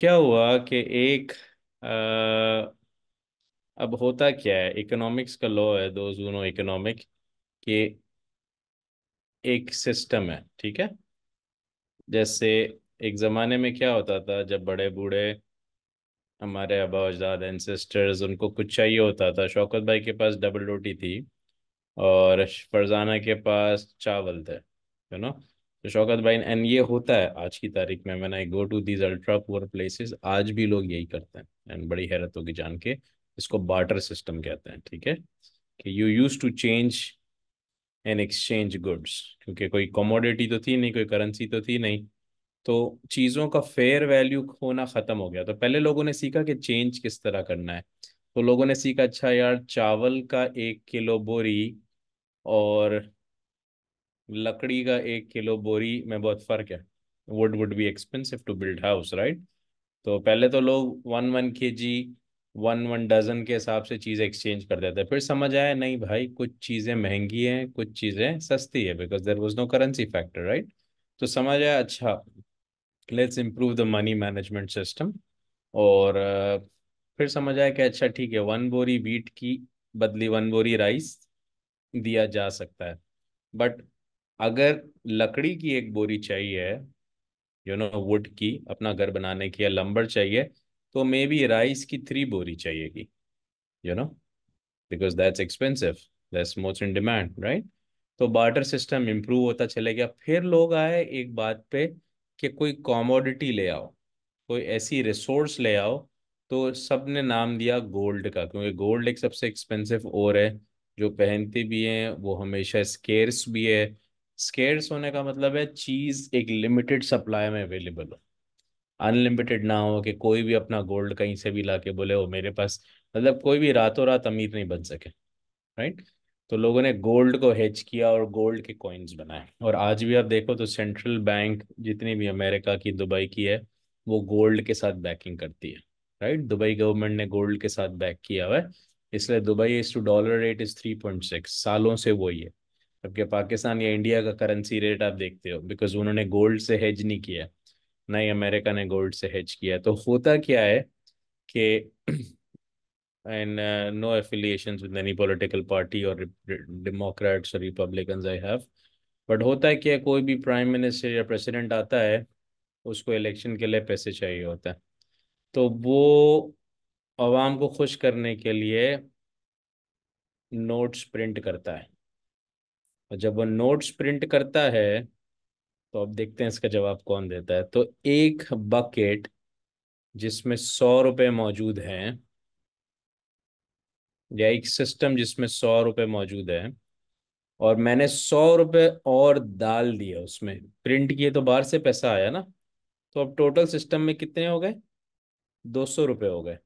क्या हुआ कि एक आ, अब होता क्या है इकोनॉमिक्स का लॉ है दो जूनो इकोनॉमिक कि एक सिस्टम है ठीक है जैसे एक ज़माने में क्या होता था जब बड़े बूढ़े हमारे आबा अजदाद एनसेस्टर्स उनको कुछ चाहिए होता था शौकत भाई के पास डबल रोटी थी और फरजाना के पास चावल थे यू नो शौकत भाई एंड ये होता है आज की तारीख में मैंने go to these ultra poor places आज भी लोग यही करते हैं एंड बड़ी हैरत होगी जान के इसको बार्टर सिस्टम कहते हैं ठीक है कि you use to change and exchange goods क्योंकि कोई कमोडिटी तो थी नहीं कोई करेंसी तो थी नहीं तो चीज़ों का फेयर वैल्यू होना ख़त्म हो गया तो पहले लोगों ने सीखा कि चेंज किस तरह करना है तो लोगों ने सीखा अच्छा यार चावल का एक किलो बोरी और लकड़ी का एक किलो बोरी में बहुत फर्क है would would be expensive to build house right तो पहले तो लोग वन वन के जी वन वन डजन के हिसाब से चीज़ें एक्सचेंज कर देते हैं फिर समझ आया नहीं भाई कुछ चीज़ें महंगी हैं कुछ चीज़ें सस्ती है because there was no currency factor right तो समझ आया अच्छा let's improve the money management system और फिर समझ आया कि अच्छा ठीक है वन बोरी वीट की बदली वन बोरी राइस दिया जा सकता है बट अगर लकड़ी की एक बोरी चाहिए यू नो वुड की अपना घर बनाने की या लंबर चाहिए तो मे बी राइस की थ्री बोरी चाहिएगी you know because that's expensive that's most in demand right तो बार्टर सिस्टम इम्प्रूव होता चले गया फिर लोग आए एक बात पे कि कोई कॉमोडिटी ले आओ कोई ऐसी रिसोर्स ले आओ तो सब ने नाम दिया गोल्ड का क्योंकि गोल्ड एक सबसे एक्सपेंसिव और है जो पहनते भी हैं वो हमेशा स्केर्स भी है स्केर्स होने का मतलब है चीज एक लिमिटेड सप्लाई में अवेलेबल हो अनलिमिटेड ना हो कि कोई भी अपना गोल्ड कहीं से भी लाके बोले हो मेरे पास मतलब कोई भी रातों रात अमीर नहीं बन सके राइट तो लोगों ने गोल्ड को हेज किया और गोल्ड के कॉइन्स बनाए और आज भी आप देखो तो सेंट्रल बैंक जितनी भी अमेरिका की दुबई की है वो गोल्ड के साथ बैकिंग करती है राइट दुबई गवर्नमेंट ने गोल्ड के साथ बैक किया हुआ है इसलिए Dubai is to dollar rate is three point six सालों से वही है जबकि पाकिस्तान या इंडिया का करेंसी रेट आप देखते हो बिकॉज उन्होंने गोल्ड से हेज नहीं किया ना ही अमेरिका ने गोल्ड से हेज किया तो होता क्या है कि and no affiliation with any political party और डेमोक्रेट्स और or बट होता है क्या कोई भी प्राइम मिनिस्टर या प्रेसिडेंट आता है उसको इलेक्शन के लिए पैसे चाहिए होता है तो वो आवाम को खुश करने के लिए नोट्स प्रिंट करता है और जब वो नोट्स प्रिंट करता है तो अब देखते हैं इसका जवाब कौन देता है तो एक बकेट जिसमें सौ रुपये मौजूद हैं या एक सिस्टम जिसमें सौ रुपये मौजूद है और मैंने सौ रुपये और डाल दिया उसमें प्रिंट किए तो बाहर से पैसा आया ना तो अब टोटल सिस्टम में कितने हो गए दो सौ रुपये हो गए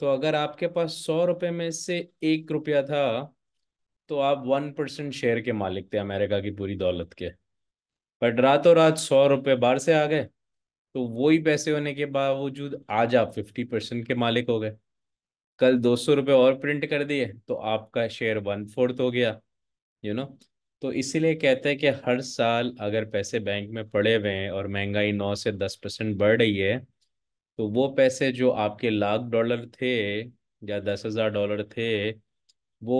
तो अगर आपके पास सौ रुपये में से एक रुपया था तो आप वन परसेंट शेयर के मालिक थे अमेरिका की पूरी दौलत के बट रातों रात सौ रुपये बाहर से आ गए तो वही पैसे होने के बावजूद आज आप फिफ्टी परसेंट के मालिक हो गए कल दो सौ रुपये और प्रिंट कर दिए तो आपका शेयर वन फोर्थ हो गया यू you नो know? तो इसीलिए कहते हैं कि हर साल अगर पैसे बैंक में पड़े हुए हैं और महंगाई नौ से दस परसेंट बढ़ रही है तो वो पैसे जो आपके लाख डॉलर थे या दस हज़ार डॉलर थे वो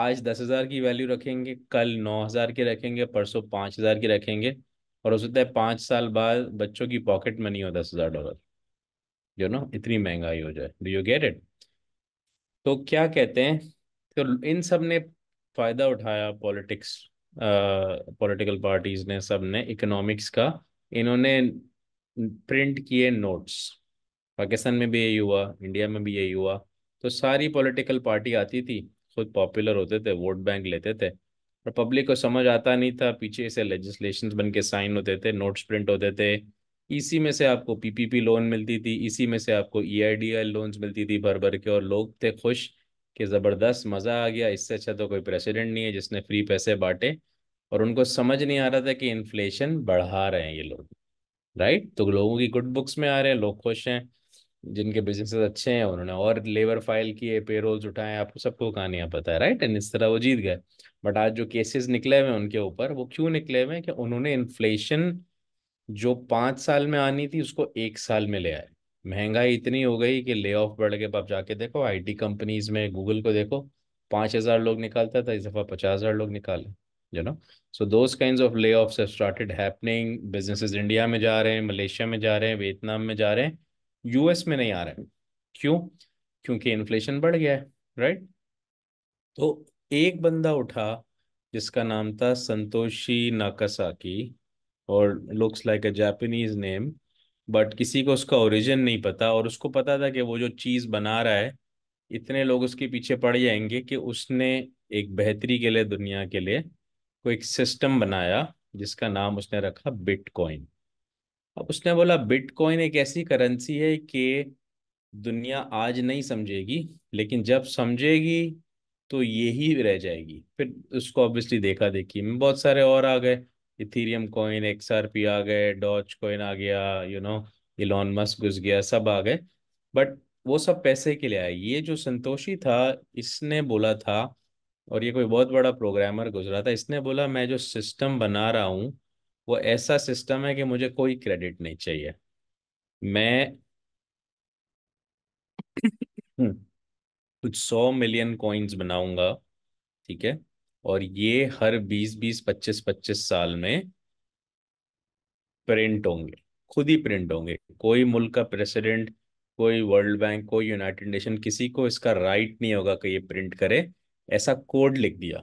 आज दस हज़ार की वैल्यू रखेंगे कल नौ हज़ार की रखेंगे परसों पांच हज़ार की रखेंगे और हो सकता है पाँच साल बाद बच्चों की पॉकेट मनी हो दस हज़ार डॉलर यू नो इतनी महंगाई हो जाए डू यू गेट इट तो क्या कहते हैं तो इन सब ने फ़ायदा उठाया पॉलिटिक्स पॉलिटिकल पार्टीज़ ने सब ने इकोनॉमिक्स का इन्होंने प्रिंट किए नोट्स पाकिस्तान में भी यही हुआ इंडिया में भी यही हुआ तो सारी पॉलिटिकल पार्टी आती थी खुद पॉपुलर होते थे वोट बैंक लेते थे पर पब्लिक को समझ आता नहीं था पीछे से लेजिस्लेशन बन के साइन होते थे नोट्स प्रिंट होते थे इसी में से आपको पीपीपी लोन मिलती थी इसी में से आपको ईआईडीएल e लोन्स मिलती थी भर भर के और लोग थे खुश कि ज़बरदस्त मज़ा आ गया इससे अच्छा तो कोई प्रेसिडेंट नहीं है जिसने फ्री पैसे बांटे और उनको समझ नहीं आ रहा था कि इन्फ्लेशन बढ़ा रहे हैं ये लोग राइट तो लोगों की गुड बुक्स में आ रहे हैं लोग खुश हैं जिनके बिजनेस अच्छे हैं उन्होंने और लेबर फाइल किए पेरोल्स उठाए आपको सबको कहानियां पता है राइट एंड इस तरह वो जीत गए बट आज जो केसेस निकले हुए हैं उनके ऊपर वो क्यों निकले हुए हैं कि उन्होंने इन्फ्लेशन जो पांच साल में आनी थी उसको एक साल में ले आए महंगाई इतनी हो गई कि ले ऑफ बढ़ गए आप जाके देखो आईटी कंपनीज में गूगल को देखो पांच हज़ार लोग निकालता था इस दफ़ा पचास हज़ार लोग निकाले you know so those kind of lay off started happening businesses India में जा रहे हैं मलेशिया में जा रहे हैं वियतनाम में जा रहे हैं यूएस में नहीं आ रहा है क्यों क्योंकि इन्फ्लेशन बढ़ गया है राइट तो एक बंदा उठा जिसका नाम था संतोषी नाकसाकी और looks like a Japanese name but किसी को उसका ओरिजिन नहीं पता और उसको पता था कि वो जो चीज़ बना रहा है इतने लोग उसके पीछे पड़ जाएंगे कि उसने एक बेहतरी के लिए दुनिया के लिए कोई एक सिस्टम बनाया जिसका नाम उसने रखा बिटकॉइन अब उसने बोला बिटकॉइन एक ऐसी करेंसी है कि दुनिया आज नहीं समझेगी लेकिन जब समझेगी तो यही रह जाएगी फिर उसको ऑब्वियसली देखा देखी में बहुत सारे और आ गए इथीरियम कॉइन एक्सआरपी आ गए डॉच कॉइन आ गया यू नो इलॉन मस्क घुस गया सब आ गए बट वो सब पैसे के लिए आए ये जो संतोषी था इसने बोला था और ये कोई बहुत बड़ा प्रोग्रामर गुजरा था इसने बोला मैं जो सिस्टम बना रहा हूँ वो ऐसा सिस्टम है कि मुझे कोई क्रेडिट नहीं चाहिए मैं हम्म, कुछ सौ मिलियन कॉइन्स बनाऊंगा ठीक है और ये हर बीस बीस पच्चीस पच्चीस साल में प्रिंट होंगे खुद ही प्रिंट होंगे कोई मुल्क का प्रेसिडेंट कोई वर्ल्ड बैंक कोई यूनाइटेड नेशन किसी को इसका राइट नहीं होगा कि ये प्रिंट करे ऐसा कोड लिख दिया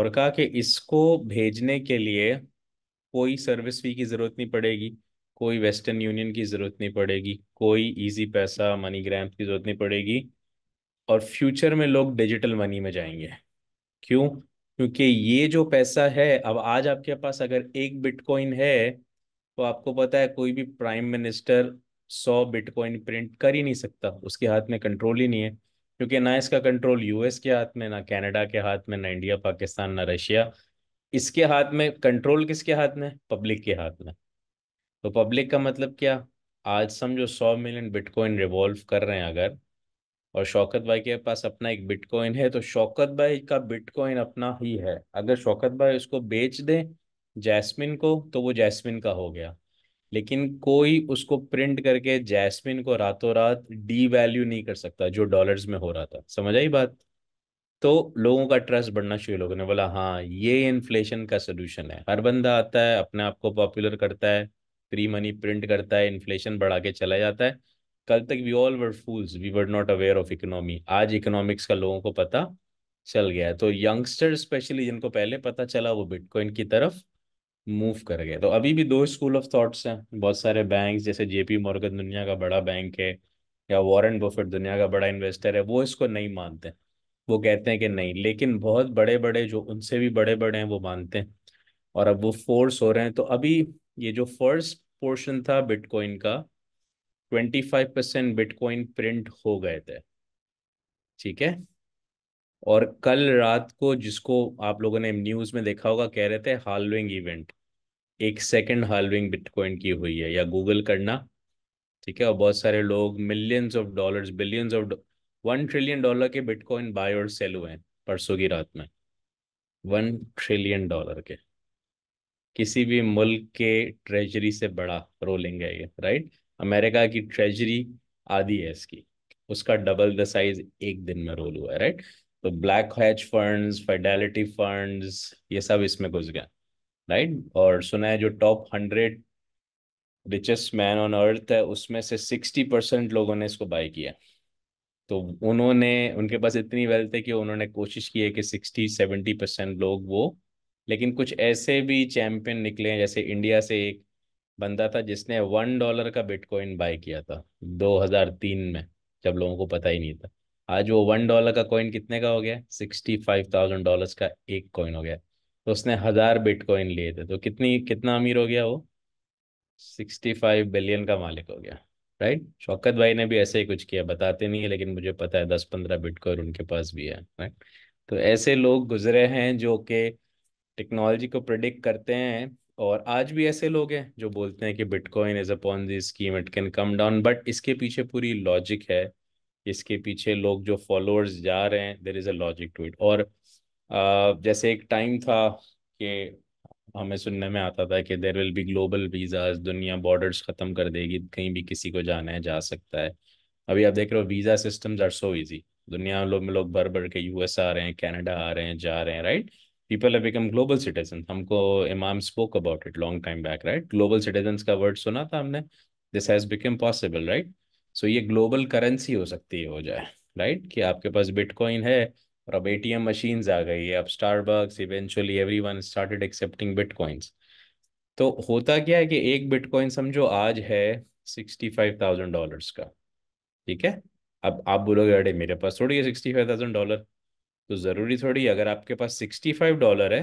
और कहा कि इसको भेजने के लिए कोई सर्विस फी की ज़रूरत नहीं पड़ेगी कोई वेस्टर्न यूनियन की ज़रूरत नहीं पड़ेगी कोई इजी पैसा मनी ग्राम की ज़रूरत नहीं पड़ेगी और फ्यूचर में लोग डिजिटल मनी में जाएंगे क्यों क्योंकि ये जो पैसा है अब आज आपके पास अगर एक बिटकॉइन है तो आपको पता है कोई भी प्राइम मिनिस्टर सौ बिटकॉइन प्रिंट कर ही नहीं सकता उसके हाथ में कंट्रोल ही नहीं है क्योंकि ना इसका कंट्रोल यूएस के हाथ में ना कनाडा के हाथ में ना इंडिया पाकिस्तान ना रशिया इसके हाथ में कंट्रोल किसके हाथ में पब्लिक के हाथ में तो पब्लिक का मतलब क्या आज समझो सौ मिलियन बिटकॉइन रिवॉल्व कर रहे हैं अगर और शौकत भाई के पास अपना एक बिटकॉइन है तो शौकत भाई का बिटकॉइन अपना ही है अगर शौकत भाई उसको बेच दे जैस्मिन को तो वो जैस्मिन का हो गया लेकिन कोई उसको प्रिंट करके जैस्मिन को रातों रात डी वैल्यू नहीं कर सकता जो डॉलर्स में हो रहा था समझ आई बात तो लोगों का ट्रस्ट बढ़ना शुरू लोगों ने बोला हाँ ये इन्फ्लेशन का सोल्यूशन है हर बंदा आता है अपने आप को पॉपुलर करता है फ्री मनी प्रिंट करता है इन्फ्लेशन बढ़ा के चला जाता है कल तक we all were fools we were not aware of economy आज इकोनॉमिक्स का लोगों को पता चल गया है तो यंगस्टर स्पेशली जिनको पहले पता चला वो बिटकॉइन की तरफ मूव कर गए तो अभी भी दो स्कूल ऑफ थॉट्स हैं बहुत सारे बैंक जैसे जेपी मॉर्गन दुनिया का बड़ा बैंक है या वॉरेन बोफेट दुनिया का बड़ा इन्वेस्टर है वो इसको नहीं मानते वो कहते हैं कि नहीं लेकिन बहुत बड़े बड़े जो उनसे भी बड़े बड़े हैं वो मानते हैं और अब वो फोर्स हो रहे हैं तो अभी ये जो फर्स्ट पोर्शन था बिटकॉइन का twenty five percent bitcoin print हो गए थे ठीक है और कल रात को जिसको आप लोगों ने न्यूज़ में देखा होगा कह रहे थे हालविंग इवेंट एक सेकेंड हालविंग बिटकॉइन की हुई है या गूगल करना ठीक है और बहुत सारे लोग millions of dollars billions of one trillion dollar के बिटकॉइन बाय और सेल हुए हैं परसों की रात में वन ट्रिलियन डॉलर के किसी भी मुल्क के ट्रेजरी से बड़ा रोलिंग है ये राइट अमेरिका की ट्रेजरी आधी है इसकी उसका डबल द साइज एक दिन में रोल हुआ है राइट तो ब्लैक हैच फंड्स फेडेलिटी फंड्स ये सब इसमें घुस गया राइट और सुना है जो top hundred richest man on earth है उसमें से सिक्सटी परसेंट लोगों ने इसको बाय किया तो उन्होंने उनके पास इतनी वेल्थ है कि उन्होंने कोशिश की है कि सिक्सटी सेवेंटी परसेंट लोग वो लेकिन कुछ ऐसे भी चैंपियन निकले हैं जैसे इंडिया से एक बंदा था जिसने वन डॉलर का बिटकॉइन बाय किया था 2003 में जब लोगों को पता ही नहीं था आज वो वन डॉलर का कॉइन कितने का हो गया सिक्सटी फाइव थाउजेंड डॉलर का एक कॉइन हो गया तो उसने हजार बिटकॉइन लिए थे तो कितनी कितना अमीर हो गया वो सिक्सटी फाइव बिलियन का मालिक हो गया राइट शौकत भाई ने भी ऐसे ही कुछ किया बताते नहीं है लेकिन मुझे पता है दस पंद्रह बिटकॉइन उनके पास भी है राइट तो ऐसे लोग गुजरे हैं जो कि टेक्नोलॉजी को प्रिडिक्ट करते हैं और आज भी ऐसे लोग हैं जो बोलते हैं कि bitcoin is a this scheme it can come down but इसके पीछे पूरी लॉजिक है इसके पीछे लोग जो फॉलोअर्स जा रहे हैं there is a logic to it और जैसे एक टाइम था कि हमें सुनने में आता था कि there will be global visas दुनिया बॉर्डर्स ख़त्म कर देगी कहीं भी किसी को जाना है जा सकता है अभी आप देख रहे हो visa systems are so easy दुनिया लोग में लोग भर भर के यूएस आ रहे हैं कनाडा आ रहे हैं जा रहे हैं right people have become global citizen हमको इमाम spoke about it long time back right global citizen का वर्ड सुना था हमने this has become possible right so ये ग्लोबल करेंसी हो सकती है हो जाए राइट कि आपके पास बिटकॉइन है और अब एटीएम मशीन्स आ गई है अब Starbucks eventually everyone started accepting bitcoins तो होता क्या है कि एक बिटकॉइन समझो आज है सिक्सटी फाइव थाउजेंड डॉलर का ठीक है अब आप बोलोगे अरे मेरे पास थोड़ी है सिक्सटी फाइव थाउजेंड डॉलर तो ज़रूरी थोड़ी अगर आपके पास सिक्सटी फाइव डॉलर है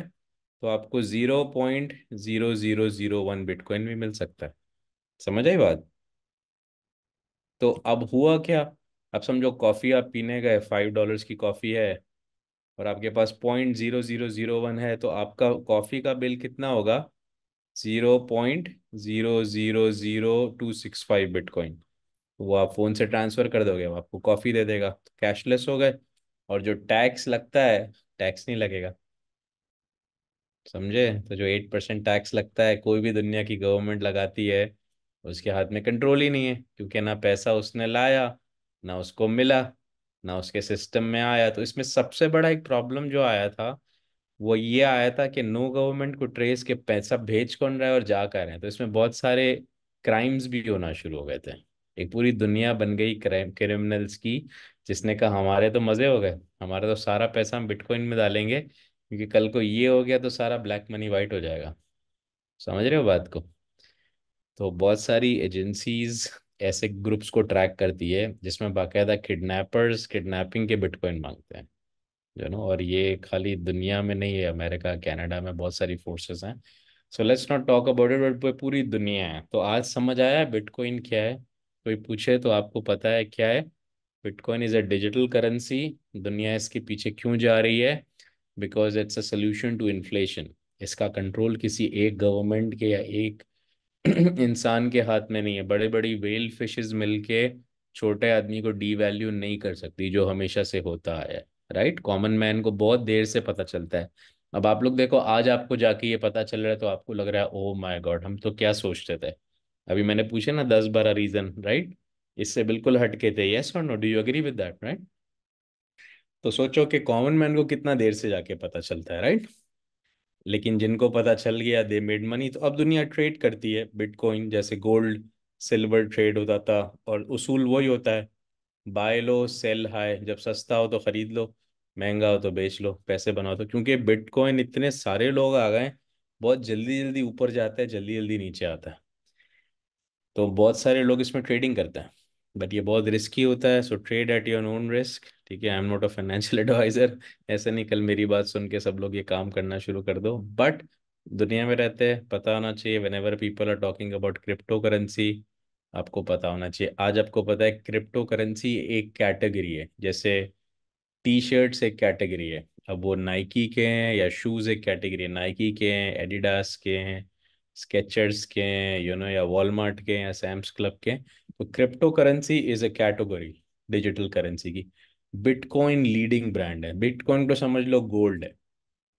तो आपको zero point zero zero zero one bitcoin भी मिल सकता है समझ आई बात तो अब हुआ क्या अब समझो कॉफ़ी आप पीने गए फाइव डॉलर्स की कॉफ़ी है और आपके पास point zero zero zero one है तो आपका कॉफ़ी का बिल कितना होगा zero point zero zero zero two six five bitcoin वो आप फ़ोन से ट्रांसफ़र कर दोगे आपको कॉफ़ी दे देगा तो कैशलेस हो गए और जो टैक्स लगता है टैक्स नहीं लगेगा समझे तो जो एट परसेंट टैक्स लगता है कोई भी दुनिया की गवर्नमेंट लगाती है उसके हाथ में कंट्रोल ही नहीं है क्योंकि ना पैसा उसने लाया ना उसको मिला ना उसके सिस्टम में आया तो इसमें सबसे बड़ा एक प्रॉब्लम जो आया था वो ये आया था कि नो गवर्नमेंट को ट्रेस के पैसा भेज कौन रहा है और जा कर रहे हैं तो इसमें बहुत सारे क्राइम्स भी होना शुरू हो गए थे एक पूरी दुनिया बन गई क्राइम क्रिमिनल्स की जिसने कहा हमारे तो मज़े हो गए हमारा तो सारा पैसा हम बिटकॉइन में डालेंगे क्योंकि कल को ये हो गया तो सारा ब्लैक मनी वाइट हो जाएगा समझ रहे हो बात को तो बहुत सारी एजेंसीज ऐसे ग्रुप्स को ट्रैक करती है जिसमें बाकायदा किडनैपर्स किडनैपिंग के बिटकॉइन मांगते हैं जो नो और ये खाली दुनिया में नहीं है अमेरिका कनाडा में बहुत सारी फोर्सेस हैं so let's not talk about it but पूरी दुनिया है तो आज समझ आया बिटकॉइन क्या है कोई पूछे तो आपको पता है क्या है bitcoin is a digital currency दुनिया इसके पीछे क्यों जा रही है because it's a solution to inflation इसका कंट्रोल किसी एक गवर्नमेंट के या एक इंसान के हाथ में नहीं है बड़े बड़ी वेल फिशेस मिलके छोटे आदमी को डी वैल्यू नहीं कर सकती जो हमेशा से होता आया है राइट कॉमन मैन को बहुत देर से पता चलता है अब आप लोग देखो आज आपको जाके ये पता चल रहा है तो आपको लग रहा है ओ माई गॉड हम तो क्या सोचते थे अभी मैंने पूछे ना दस बारह रीजन राइट इससे बिल्कुल हटके थे यस और no do you agree with that right तो सोचो कि कॉमन मैन को कितना देर से जाके पता चलता है राइट लेकिन जिनको पता चल गया दे मेड मनी तो अब दुनिया ट्रेड करती है बिटकॉइन जैसे गोल्ड सिल्वर ट्रेड होता था और उसूल वही होता है बाय लो सेल हाई जब सस्ता हो तो ख़रीद लो महंगा हो तो बेच लो पैसे बनाओ तो क्योंकि बिटकॉइन इतने सारे लोग आ गए बहुत जल्दी जल्दी ऊपर जाता है जल्दी जल्दी नीचे आता है तो बहुत सारे लोग इसमें ट्रेडिंग करते हैं बट ये बहुत रिस्की होता है so trade at your own risk ठीक है I am not a financial advisor ऐसे नहीं कल मेरी बात सुन के सब लोग ये काम करना शुरू कर दो बट दुनिया में रहते हैं पता होना चाहिए whenever people are talking about crypto currency आपको पता होना चाहिए आज आपको पता है क्रिप्टो करेंसी एक कैटेगरी है जैसे टी शर्ट्स एक कैटेगरी है अब वो नाइकी के हैं या शूज़ एक कैटेगरी है नाइकी के हैं एडिडास के हैं स्केचर्स के हैं यू नो या वॉलमार्ट के हैं या सैम्स क्लब के तो crypto currency is a category digital currency की बिटकॉइन लीडिंग ब्रांड है बिटकॉइन को समझ लो गोल्ड है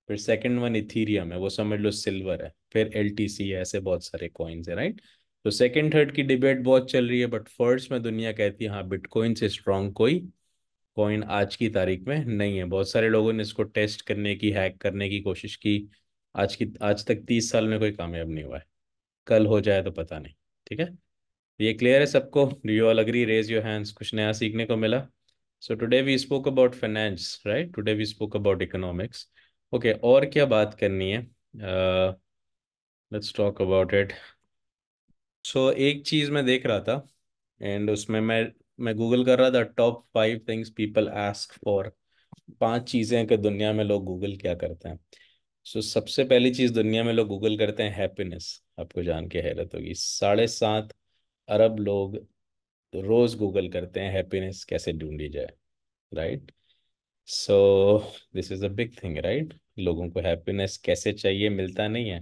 फिर सेकंड वन इथीरियम है वो समझ लो सिल्वर है फिर एल है ऐसे बहुत सारे कॉइन्स है राइट तो सेकंड थर्ड की डिबेट बहुत चल रही है बट फर्स्ट में दुनिया कहती है हाँ बिटकॉइन से स्ट्रांग कोई कॉइन आज की तारीख में नहीं है बहुत सारे लोगों ने इसको टेस्ट करने की हैक करने की कोशिश की आज की आज तक तीस साल में कोई कामयाब नहीं हुआ है कल हो जाए तो पता नहीं ठीक है ये क्लियर है सबको do you all agree raise your hands कुछ नया सीखने को मिला so today we spoke about finance right today we spoke about economics okay और क्या बात करनी है let's talk about it so एक चीज मैं देख रहा था एंड उसमें मैं मैं गूगल कर रहा था top five things people ask for पांच चीजें कि दुनिया में लोग गूगल क्या करते हैं सो so, सबसे पहली चीज दुनिया में लोग गूगल करते हैं हैप्पीनेस आपको जान के हैरत होगी साढ़े सात अरब लोग रोज गूगल करते हैं हैप्पीनेस कैसे ढूंढी जाए right so this is a big thing right लोगों को हैप्पीनेस कैसे चाहिए मिलता नहीं है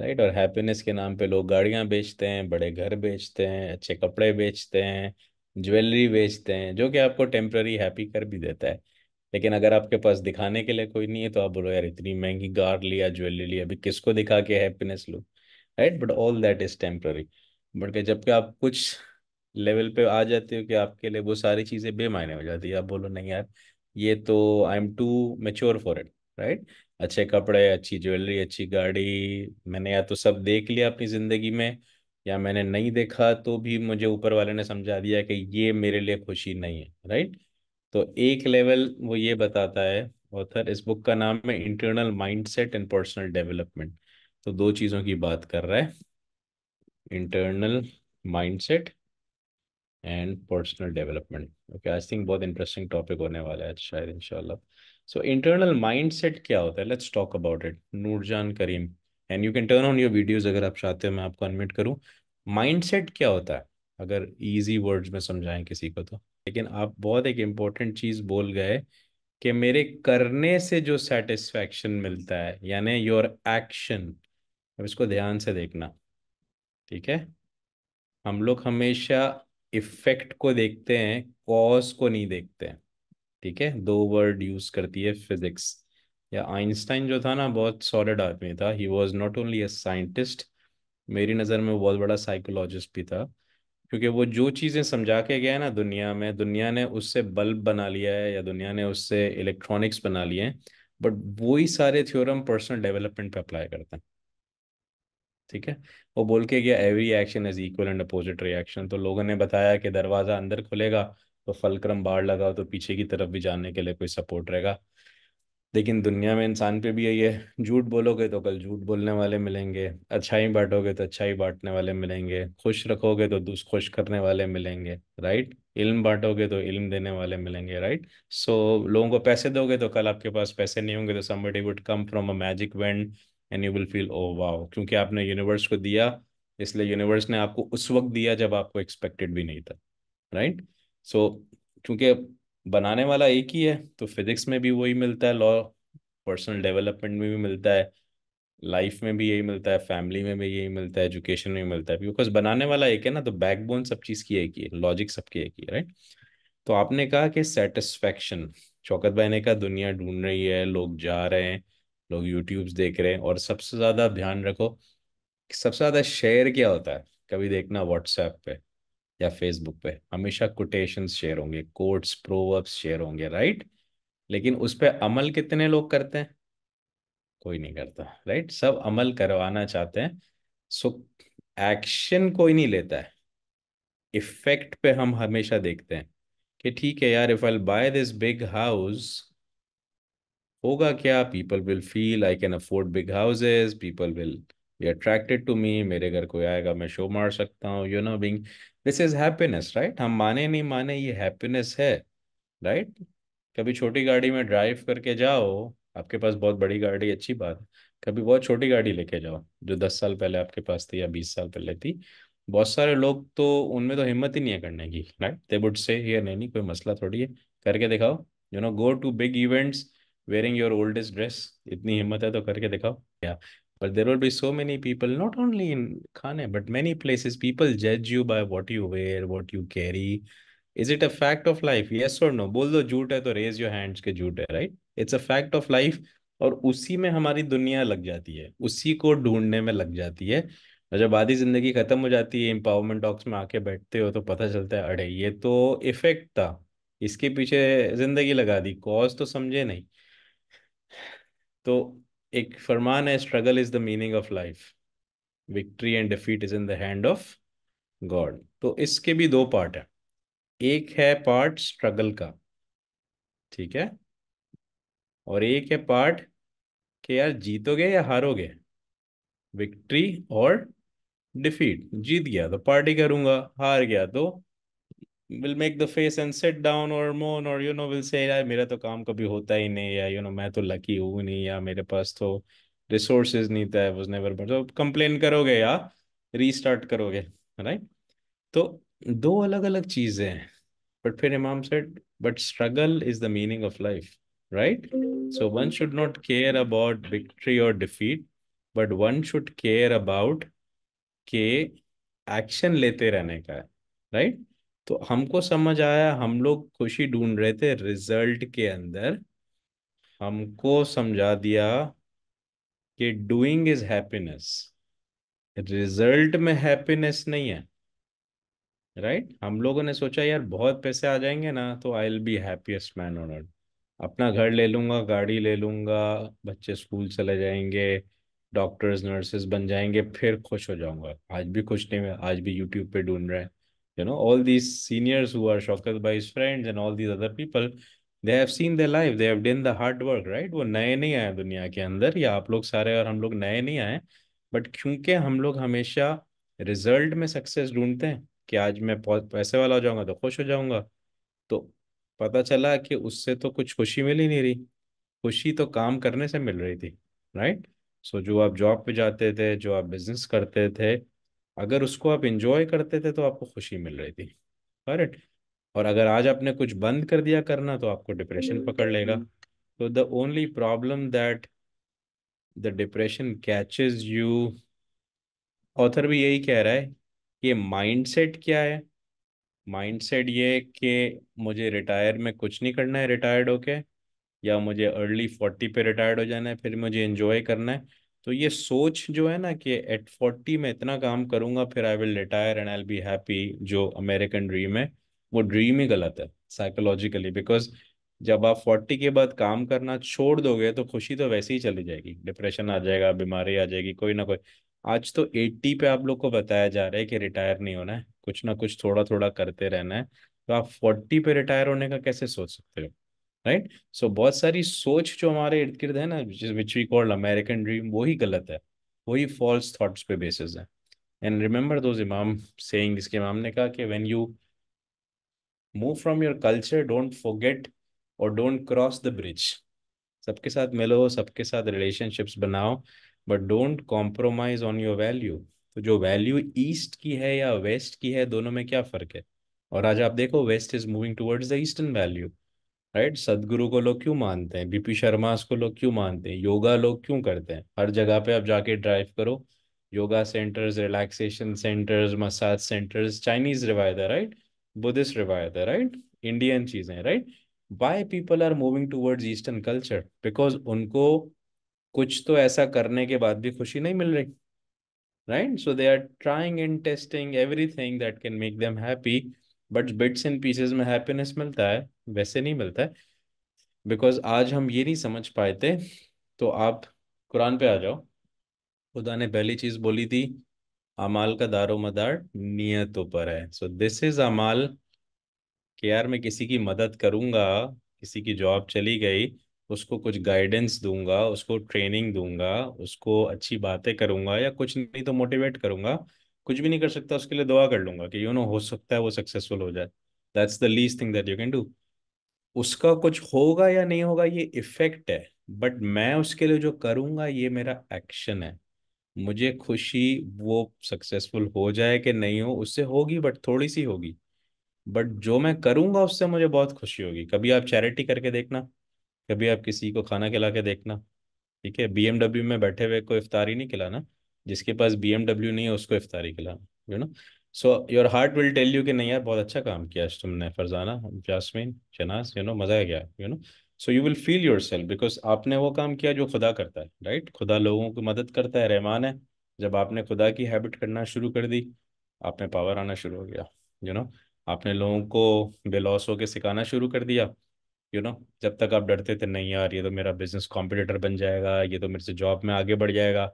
राइट और हैप्पीनेस के नाम पे लोग गाड़ियां बेचते हैं बड़े घर बेचते हैं अच्छे कपड़े बेचते हैं ज्वेलरी बेचते हैं जो कि आपको टेम्प्ररी हैप्पी कर भी देता है लेकिन अगर आपके पास दिखाने के लिए कोई नहीं है तो आप बोलो यार इतनी महंगी गार लिया ज्वेलरी लिया अभी किसको दिखा के हैप्पीनेस लो right but all that is temporary but जबकि आप कुछ लेवल पे आ जाते हो कि आपके लिए वो सारी चीजें बेमायने हो जाती है आप बोलो नहीं यार ये तो I am too mature for it right अच्छे कपड़े अच्छी ज्वेलरी अच्छी गाड़ी मैंने या तो सब देख लिया अपनी जिंदगी में या मैंने नहीं देखा तो भी मुझे ऊपर वाले ने समझा दिया कि ये मेरे लिए खुशी नहीं है राइट तो एक लेवल वो ये बताता है ऑथर इस बुक का नाम है internal mindset and personal development तो दो चीज़ों की बात कर रहा है internal mindset and personal development okay I think बहुत इंटरेस्टिंग टॉपिक होने वाला है शायद इंशाल्लाह सो इंटरनल माइंडसेट क्या होता है let's talk about it Noorjan Karim and you can turn on your videos अगर आप चाहते हो मैं आपको करूँ करूं माइंडसेट क्या होता है अगर इजी वर्ड्स में समझाएं किसी को तो लेकिन आप बहुत एक इम्पॉर्टेंट चीज़ बोल गए कि मेरे करने से जो सेटिस्फैक्शन मिलता है यानी योर एक्शन अब इसको ध्यान से देखना ठीक है हम लोग हमेशा इफेक्ट को देखते हैं कॉज को नहीं देखते हैं ठीक है दो वर्ड यूज करती है फिजिक्स या आइंस्टाइन जो था ना बहुत सॉलिड आदमी था he was not only a scientist मेरी नज़र में बहुत बड़ा साइकोलॉजिस्ट भी था क्योंकि वो जो चीज़ें समझा के गया है ना दुनिया में दुनिया ने उससे बल्ब बना लिया है या दुनिया ने उससे इलेक्ट्रॉनिक्स बना लिए हैं बट वही सारे थ्योरम पर्सनल डेवलपमेंट पे अप्लाई करते हैं ठीक है वो बोल के गया every action is equal and opposite reaction तो लोगों ने बताया कि दरवाज़ा अंदर खुलेगा तो फलक्रम बाढ़ लगाओ तो पीछे की तरफ भी जाने के लिए कोई सपोर्ट रहेगा लेकिन दुनिया में इंसान पे भी यही है झूठ बोलोगे तो कल झूठ बोलने वाले मिलेंगे अच्छाई बांटोगे तो अच्छाई बांटने वाले मिलेंगे खुश रखोगे तो दुष खुश करने वाले मिलेंगे राइट इल्म बांटोगे तो इल्म देने वाले मिलेंगे राइट सो so, लोगों को पैसे दोगे तो कल आपके पास पैसे नहीं होंगे तो somebody would come from a magic wand and you will feel oh wow क्योंकि आपने यूनिवर्स को दिया इसलिए यूनिवर्स ने आपको उस वक्त दिया जब आपको एक्सपेक्टेड भी नहीं था राइट सो क्योंकि बनाने वाला एक ही है तो फिजिक्स में भी वही मिलता है लॉ पर्सनल डेवलपमेंट में भी मिलता है लाइफ में भी यही मिलता है फैमिली में भी यही मिलता है एजुकेशन में भी मिलता है बिकॉज बनाने वाला एक है ना तो बैकबोन सब चीज़ की एक ही है लॉजिक सबकी एक ही है राइट तो आपने कहा कि सेटिस्फेक्शन शौकत भाई ने कहा दुनिया ढूंढ रही है लोग जा रहे हैं लोग यूट्यूब देख रहे हैं और सबसे ज़्यादा ध्यान रखो कि सबसे ज़्यादा शेयर क्या होता है कभी देखना व्हाट्सएप पे या फेसबुक पे हमेशा कोटेशंस शेयर होंगे कोट्स प्रोवर्ब्स शेयर होंगे राइट लेकिन उस पर अमल कितने लोग करते हैं कोई नहीं करता राइट सब अमल करवाना चाहते हैं सो एक्शन कोई नहीं लेता है इफेक्ट पे हम हमेशा देखते हैं कि ठीक है यार if I buy this big house होगा क्या people will feel I can afford big houses people will be attracted to me मेरे घर कोई आएगा मैं शो मार सकता हूँ you know being this is happiness right हम माने नहीं माने ये हैप्पीनेस है राइट right? कभी छोटी गाड़ी में ड्राइव करके जाओ आपके पास बहुत बड़ी गाड़ी अच्छी बात है कभी बहुत छोटी गाड़ी लेके जाओ जो दस साल पहले आपके पास थी या बीस साल पहले थी बहुत सारे लोग तो उनमें तो हिम्मत ही नहीं है करने की राइट दे वुड से ये नहीं नहीं कोई मसला थोड़ी है करके दिखाओ you know go to big events wearing your oldest dress itni himmat hai to karke dikhao yeah but there will be so many people not only in khane but many places people judge you by what you wear what you carry is it a fact of life yes or no bol do jhoot hai to raise your hands ke jhoot hai right it's a fact of life और उसी में हमारी दुनिया लग जाती है उसी को ढूंढने में लग जाती है और जब आधी जिंदगी खत्म हो जाती है एम्पावरमेंट टॉक्स में आके बैठते हो तो पता चलता है अरे ये तो इफेक्ट था इसके पीछे जिंदगी लगा दी कॉज तो समझे नहीं तो एक फरमान है struggle is the meaning of life victory and defeat is in the hand of God तो इसके भी दो पार्ट है एक है पार्ट स्ट्रगल का ठीक है और एक है पार्ट कि यार जीतोगे या हारोगे विक्ट्री और डिफीट जीत गया तो पार्टी करूंगा हार गया तो will make the face and sit down और मोन और यू नो विल से यार मेरा तो काम कभी होता ही नहीं या यू नो मैं तो लकी हूँ नहीं या मेरे पास तो रिसोर्सेज नहीं था वाज नेवर बट तो कंप्लेन करोगे या रीस्टार्ट करोगे राइट तो दो अलग अलग चीजें हैं बट फिर इमाम set but struggle is the meaning of life right so one should not care about victory और defeat but one should care about के एक्शन लेते रहने का है राइट right? तो हमको समझ आया हम लोग खुशी ढूंढ रहे थे रिजल्ट के अंदर हमको समझा दिया कि डूइंग इज हैप्पीनेस रिजल्ट में हैप्पीनेस नहीं है राइट right? हम लोगों ने सोचा यार बहुत पैसे आ जाएंगे ना तो I will be happiest man on earth अपना घर ले लूंगा गाड़ी ले लूंगा बच्चे स्कूल चले जाएंगे डॉक्टर्स नर्सेस बन जाएंगे फिर खुश हो जाऊँगा आज भी खुश नहीं हुआ आज भी यूट्यूब पे ढूंढ रहे हैं you know all these seniors who are by his friends and all these other people they have seen their life they have done the hard work right वो नए नहीं आए दुनिया के अंदर या आप लोग सारे और हम लोग नए नहीं आए बट क्योंकि हम लोग हमेशा रिजल्ट में सक्सेस ढूंढते हैं कि आज मैं पैसे वाला हो जाऊंगा तो खुश हो जाऊंगा तो पता चला कि उससे तो कुछ खुशी मिल ही नहीं रही खुशी तो काम करने से मिल रही थी राइट सो so, जो आप जॉब पे जाते थे जो आप बिजनेस करते थे अगर उसको आप इंजॉय करते थे तो आपको खुशी मिल रही थी करेक्ट और अगर आज आपने कुछ बंद कर दिया करना तो आपको डिप्रेशन हम्म, पकड़ लेगा हम्म। तो the only problem that the depression catches you author भी यही कह रहा है कि माइंडसेट क्या है माइंडसेट ये कि मुझे रिटायर में कुछ नहीं करना है रिटायर्ड होके या मुझे अर्ली फोर्टी पे रिटायर्ड हो जाना है फिर मुझे एंजॉय करना है तो ये सोच जो है ना कि एट फोर्टी में इतना काम करूंगा फिर I will retire and I be happy जो अमेरिकन ड्रीम है वो ड्रीम ही गलत है साइकोलॉजिकली बिकॉज जब आप फोर्टी के बाद काम करना छोड़ दोगे तो खुशी तो वैसे ही चली जाएगी डिप्रेशन आ जाएगा बीमारी आ जाएगी कोई ना कोई आज तो एट्टी पे आप लोग को बताया जा रहा है कि रिटायर नहीं होना है कुछ ना कुछ थोड़ा थोड़ा करते रहना है तो आप फोर्टी पे रिटायर होने का कैसे सोच सकते हो राइट सो बहुत सारी सोच जो हमारे इर्द गिर्द है ना which we called American dream वही गलत है वही फॉल्स थॉट्स पे बेसिस है एंड रिमेंबर दोज इमाम सेइंग इसके इमाम ने कहा कि when you move from your culture don't forget और डोंट क्रॉस द ब्रिज सबके साथ मिलो सबके साथ रिलेशनशिप्स बनाओ but don't compromise on your value तो जो वैल्यू ईस्ट की है या वेस्ट की है दोनों में क्या फ़र्क है और आज आप देखो west is moving towards the eastern value right Sadhguru को लोग क्यों मानते हैं बीपी शर्मा को लोग क्यों मानते हैं योगा लोग क्यों करते हैं हर जगह पे आप जाके ड्राइव करो yoga centres relaxation centres massage centres Chinese रिवायत है राइट बुद्धिस्ट रिवायत है राइट इंडियन चीजें right why people are moving towards eastern culture because उनको कुछ तो ऐसा करने के बाद भी खुशी नहीं मिल रही right so they are trying and testing everything that can make them happy but bits and pieces में हैप्पीनेस मिलता है वैसे नहीं मिलता है बिकॉज आज हम ये नहीं समझ पाए थे तो आप कुरान पे आ जाओ खुदा ने पहली चीज़ बोली थी अमाल का दारो मदार नियतों पर है सो दिस इज़ अमाल कि यार मैं किसी की मदद करूँगा किसी की जॉब चली गई उसको कुछ गाइडेंस दूंगा उसको ट्रेनिंग दूंगा उसको अच्छी बातें करूंगा या कुछ नहीं तो मोटिवेट करूंगा कुछ भी नहीं कर सकता उसके लिए दुआ कर लूंगा कि यू you नो know, हो सकता है वो सक्सेसफुल हो जाए that's the least thing that you can do उसका कुछ होगा या नहीं होगा ये इफेक्ट है बट मैं उसके लिए जो करूँगा ये मेरा एक्शन है मुझे खुशी वो सक्सेसफुल हो जाए कि नहीं हो उससे होगी बट थोड़ी सी होगी बट जो मैं करूँगा उससे मुझे बहुत खुशी होगी कभी आप चैरिटी करके देखना कभी आप किसी को खाना खिला के देखना ठीक है बीएमडब्ल्यू में बैठे हुए को इफ्तारी नहीं खिलाना जिसके पास बी नहीं है उसको इफ्तारी खिलाना you know so your heart will tell you कि नहीं यार बहुत अच्छा काम किया तुमने फरजाना जासमिन शनास यू नो मज़ा आ गया you know so you will feel yourself because आपने वो काम किया जो खुदा करता है राइट खुदा लोगों को मदद करता है रहमान है जब आपने खुदा की हैबिट करना शुरू कर दी आप में पावर आना शुरू हो गया यू you नो know? आपने लोगों को बेलॉस होकर सिखाना शुरू कर दिया यू you नो know? जब तक आप डरते थे नहीं यार ये तो मेरा बिजनेस कॉम्पिटिटर बन जाएगा ये तो मेरे से जॉब में आगे बढ़ जाएगा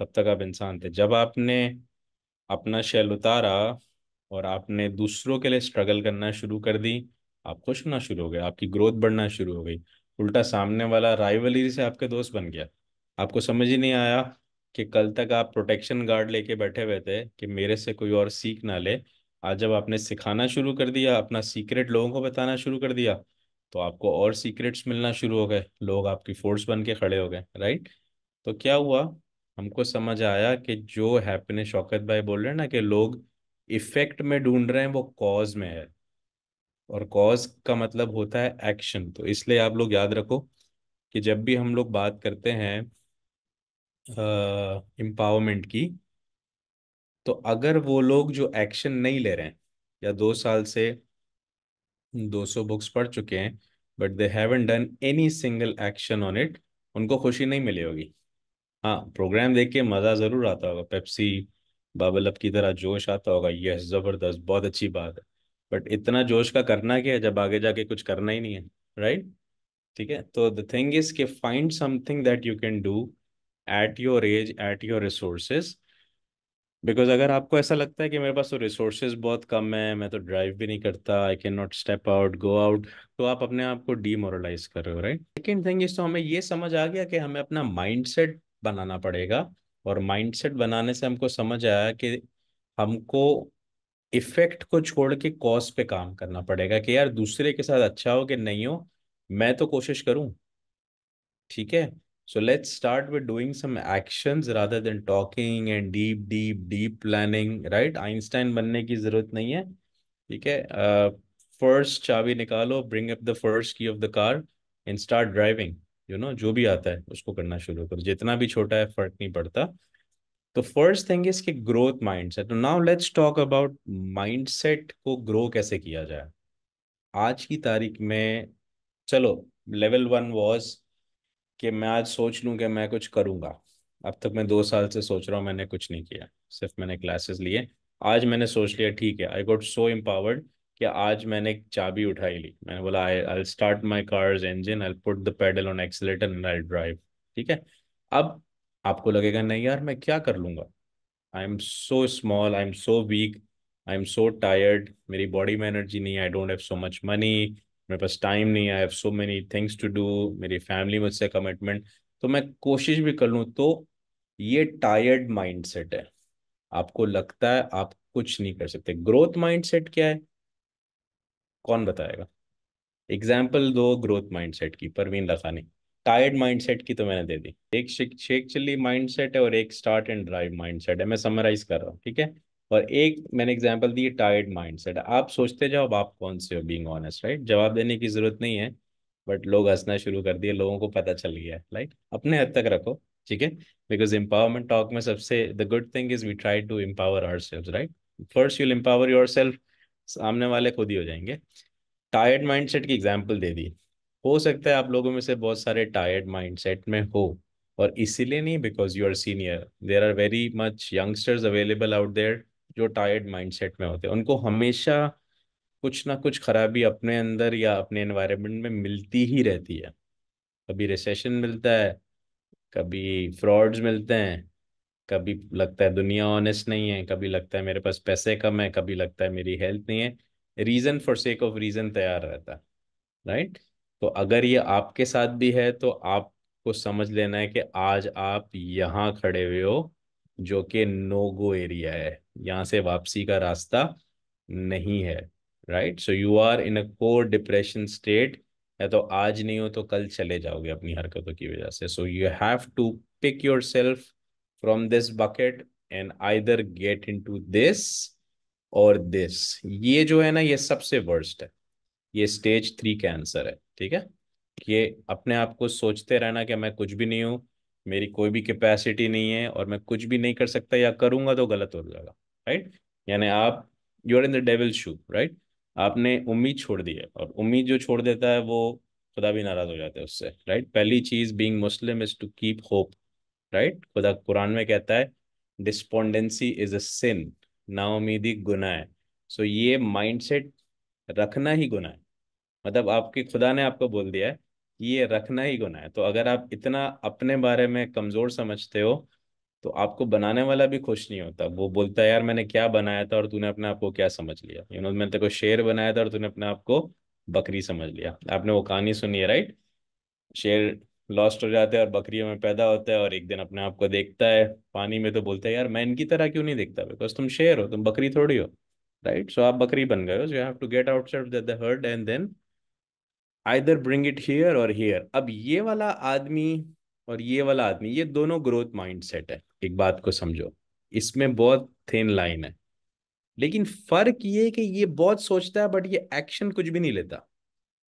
तब तक आप इंसान थे जब आपने अपना शैल उतारा और आपने दूसरों के लिए स्ट्रगल करना शुरू कर दी आप खुश होना शुरू हो गए आपकी ग्रोथ बढ़ना शुरू हो गई उल्टा सामने वाला राइवलरी से आपके दोस्त बन गया आपको समझ ही नहीं आया कि कल तक आप प्रोटेक्शन गार्ड लेके बैठे हुए थे कि मेरे से कोई और सीख ना ले आज जब आपने सिखाना शुरू कर दिया अपना सीक्रेट लोगों को बताना शुरू कर दिया तो आपको और सीक्रेट्स मिलना शुरू हो गए लोग आपकी फोर्स बन के खड़े हो गए राइट तो क्या हुआ हमको समझ आया कि जो हैप्पीनेस शौकत भाई बोल रहे हैं ना कि लोग इफेक्ट में ढूंढ रहे हैं वो कॉज में है और कॉज का मतलब होता है एक्शन तो इसलिए आप लोग याद रखो कि जब भी हम लोग बात करते हैं एम्पावरमेंट की तो अगर वो लोग जो एक्शन नहीं ले रहे हैं या दो साल से 200 बुक्स पढ़ चुके हैं but they haven't done any single action on it उनको खुशी नहीं मिली होगी हाँ प्रोग्राम देख के मज़ा ज़रूर आता होगा पेप्सी बाबल अप की तरह जोश आता होगा यस ज़बरदस्त बहुत अच्छी बात है बट इतना जोश का करना क्या है जब आगे जाके कुछ करना ही नहीं है राइट ठीक है तो द थिंग इज के find something that you can do at your age at your resources because अगर आपको ऐसा लगता है कि मेरे पास तो रिसोर्सेज बहुत कम है मैं तो ड्राइव भी नहीं करता I can not step out go out तो आप अपने आप को डीमोरलाइज कर रहे हो राइट सेकेंड थिंग इज तो हमें ये समझ आ गया कि हमें अपना सेट बनाना पड़ेगा और माइंडसेट बनाने से हमको समझ आया कि हमको इफेक्ट को छोड़ के कॉज पे काम करना पड़ेगा कि यार दूसरे के साथ अच्छा हो कि नहीं हो मैं तो कोशिश करूं ठीक है so let's start with doing some actions rather than talking and deep deep deep planning right Einstein बनने की जरूरत नहीं है ठीक है फर्स्ट uh, चाबी निकालो bring up the first key of the car and start driving you know जो भी आता है उसको करना शुरू करो जितना भी छोटा है फर्क नहीं पड़ता तो फर्स्ट थिंग इज कि growth mindset now let's talk about set को ग्रो कैसे किया जाए आज की तारीख में चलो लेवल वन वॉज कि मैं आज सोच लूँ कि मैं कुछ करूँगा अब तक मैं दो साल से सोच रहा हूँ मैंने कुछ नहीं किया सिर्फ मैंने क्लासेस लिए आज मैंने सोच लिया ठीक है आई गोट सो एम्पावर्ड कि आज मैंने एक चाबी उठाई ली मैंने बोला I I start my car's engine I put the pedal on accelerator and I drive ठीक है अब आपको लगेगा नहीं यार मैं क्या कर लूंगा I am so small I am so weak I am so tired मेरी बॉडी में एनर्जी नहीं I don't have so much money मेरे पास टाइम नहीं I have so many things to do मेरी फैमिली मुझसे कमिटमेंट तो मैं कोशिश भी कर लूँ तो ये टायर्ड सेट है आपको लगता है आप कुछ नहीं कर सकते ग्रोथ सेट क्या है कौन बताएगा एग्जाम्पल दो ग्रोथ माइंड सेट की Parveen Lakhani tired mindset की तो मैंने दे दी एक शेख चिल्ली माइंड सेट है और एक start and drive mindset है मैं समराइज कर रहा हूँ ठीक है और एक मैंने एग्जाम्पल दी टायर्ड माइंड सेट आप सोचते जाओ आप कौन से हो बींग ऑनेस्ट राइट जवाब देने की जरूरत नहीं है बट लोग हंसना शुरू कर दिए लोगों को पता चल गया है राइट अपने हद तक रखो ठीक है बिकॉज एम्पावरमेंट टॉक में सबसे the good thing is we try to empower our self right first you'll empower your self सामने वाले खुद ही हो जाएंगे टायर्ड माइंडसेट की एग्जांपल दे दी हो सकता है आप लोगों में से बहुत सारे टायर्ड माइंडसेट में हो और इसीलिए नहीं because you are senior there are very much youngsters available out there जो टायर्ड माइंडसेट में होते हैं उनको हमेशा कुछ ना कुछ खराबी अपने अंदर या अपने एनवायरमेंट में मिलती ही रहती है कभी रिसेशन मिलता है कभी फ्रॉड्स मिलते हैं कभी लगता है दुनिया ऑनेस्ट नहीं है कभी लगता है मेरे पास पैसे कम है कभी लगता है मेरी हेल्थ नहीं है reason for sake of reason तैयार रहता है राइट तो अगर ये आपके साथ भी है तो आपको समझ लेना है कि आज आप यहाँ खड़े हुए हो जो कि नो गो एरिया है यहाँ से वापसी का रास्ता नहीं है right so you are in a core depression state या तो आज नहीं हो तो कल चले जाओगे अपनी हरकतों की वजह से so you have to pick your self from this bucket and either get into this और दिस ये जो है ना ये सबसे worst है ये स्टेज थ्री कैंसर है ठीक है ये अपने आप को सोचते रहना कि मैं कुछ भी नहीं हूँ मेरी कोई भी कैपेसिटी नहीं है और मैं कुछ भी नहीं कर सकता या करूंगा तो गलत हो जाएगा राइट यानी आप you are in the devil shoe right आपने उम्मीद छोड़ दी है और उम्मीद जो छोड़ देता है वो खुदा भी नाराज हो जाता है उससे राइट पहली चीज being Muslim is to keep hope right खुदा कुरान में कहता है डिस्पोंडेंसी इज अ सिन नाउमीदी गुना है सो so, ये माइंडसेट रखना ही गुना है मतलब आपके खुदा ने आपको बोल दिया है ये रखना ही गुना है तो अगर आप इतना अपने बारे में कमज़ोर समझते हो तो आपको बनाने वाला भी खुश नहीं होता वो बोलता है यार मैंने क्या बनाया था और तूने अपने आप को क्या समझ लिया यू नो मैंने तेरे को शेर बनाया था और तूने अपने आप को बकरी समझ लिया आपने वो कहानी सुनी है राइट शेर लॉस्ट हो जाता है और बकरियों में पैदा होता है और एक दिन अपने आप को देखता है पानी में तो बोलता है यार मैं इनकी तरह क्यों नहीं देखता बिकॉज तुम शेर हो तुम बकरी थोड़ी हो राइट सो आप बकरी बन गए हो you have to get outside the herd and then either bring it here और हियर अब ये वाला आदमी और ये वाला आदमी ये दोनों ग्रोथ माइंड सेट है एक बात को समझो इसमें बहुत थिन लाइन है लेकिन फर्क ये कि ये बहुत सोचता है बट ये एक्शन कुछ भी नहीं लेता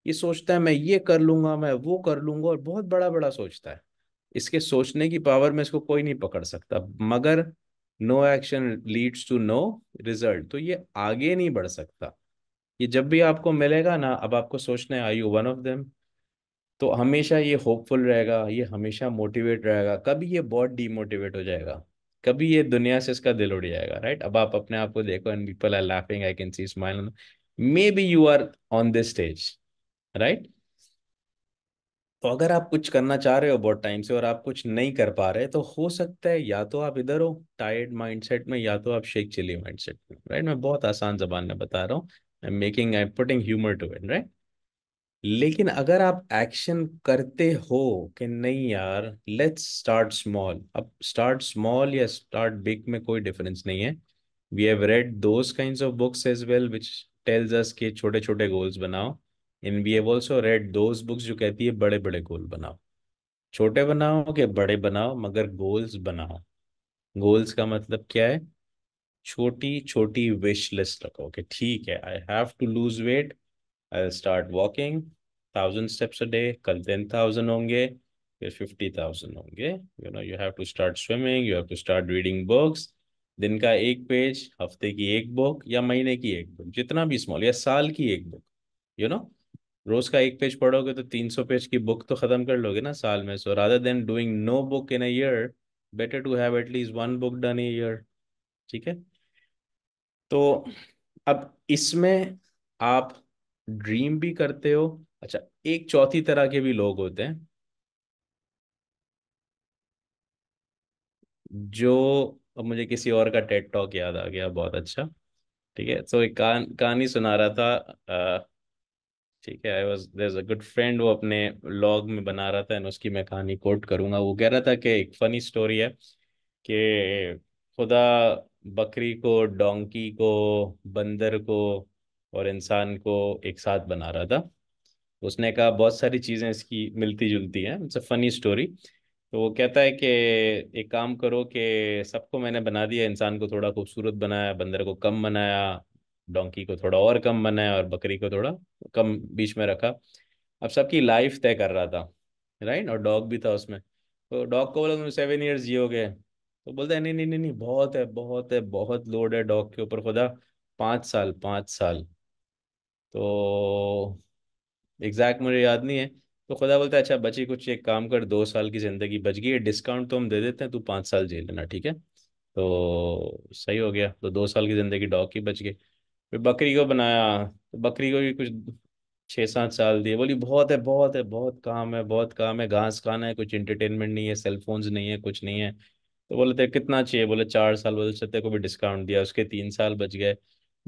ये सोचता है मैं ये कर लूंगा मैं वो कर लूंगा और बहुत बड़ा बड़ा सोचता है इसके सोचने की पावर में इसको कोई नहीं पकड़ सकता मगर no action leads to no result तो ये आगे नहीं बढ़ सकता ये जब भी आपको मिलेगा ना अब आपको सोचना है I you one of them तो हमेशा ये होपफुल रहेगा ये हमेशा मोटिवेट रहेगा कभी ये बहुत डीमोटिवेट हो जाएगा कभी ये दुनिया से इसका दिल उड़ जाएगा राइट अब आप अपने आप को देखो and people are laughing I can see smile maybe you are on this stage right तो अगर आप कुछ करना चाह रहे हो बहुत टाइम से और आप कुछ नहीं कर पा रहे तो हो सकता है या तो आप इधर हो टायर्ड माइंडसेट में या तो आप शेख चिली माइंडसेट में राइट मैं बहुत आसान जबान में बता रहा हूँ I am making I am putting humour to it right लेकिन अगर आप एक्शन करते हो कि नहीं यार लेट्स स्टार्ट स्मॉल अब स्टार्ट स्मॉल या स्टार्ट बिग में कोई डिफरेंस नहीं है we have read those kind of books as well which tells us के छोटे छोटे गोल्स बनाओ and we have also read those books जो कहती है बड़े बड़े गोल बनाओ छोटे बनाओ के बड़े बनाओ मगर गोल्स बनाओ गोल्स का मतलब क्या है छोटी छोटी विश लिस्ट रखो कि ठीक है I have to lose weight I start walking thousand steps a day कल टेन थाउजेंड होंगे फिर फिफ्टी थाउजेंड होंगे you know you have to start swimming you have to start reading books दिन का एक पेज हफ्ते की एक बुक या महीने की एक बुक जितना भी स्मॉल या साल की एक बुक यू नो रोज का एक पेज पढ़ोगे तो तीन सौ पेज की बुक तो खत्म कर लोगे ना साल में so rather than doing no book in a year better to have at least one book done year ठीक है तो अब इसमें आप ड्रीम भी करते हो अच्छा एक चौथी तरह के भी लोग होते हैं जो अब मुझे किसी और का टेट टॉक याद आ गया बहुत अच्छा ठीक है सो एक कहानी सुना रहा था आ, ठीक है I was there a good friend वो अपने लॉग में बना रहा था एंड उसकी मैं कहानी कोट करूंगा वो कह रहा था कि एक फनी स्टोरी है कि खुदा बकरी को डोंकी को बंदर को और इंसान को एक साथ बना रहा था उसने कहा बहुत सारी चीज़ें इसकी मिलती जुलती हैं इट्स अ फनी स्टोरी तो वो कहता है कि एक काम करो कि सबको मैंने बना दिया इंसान को थोड़ा खूबसूरत बनाया बंदर को कम बनाया डोंकी को थोड़ा और कम बनाया और बकरी को थोड़ा कम बीच में रखा अब सबकी लाइफ तय कर रहा था राइट और डॉग भी था उसमें तो डॉग को बोला सेवन ईयर्स जियोगे तो बोलते हैं नहीं नहीं नहीं नहीं बहुत है बहुत है बहुत लोड है डॉग के ऊपर खुदा पाँच साल पाँच साल तो एग्जैक्ट मुझे याद नहीं है तो खुदा बोलता है अच्छा बची कुछ एक काम कर दो साल की ज़िंदगी बच गई है डिस्काउंट तो हम दे देते हैं तू पाँच साल जी लेना ठीक है तो सही हो गया तो दो साल की ज़िंदगी डॉग की बच गई फिर बकरी को बनाया तो बकरी को भी कुछ छः सात साल दिए बोली बहुत है बहुत है बहुत काम है बहुत काम है घास खाना है कुछ इंटरटेनमेंट नहीं है सेल नहीं है कुछ नहीं है तो बोले थे कितना चाहिए बोले चार साल बोले सत्य को भी डिस्काउंट दिया उसके तीन साल बच गए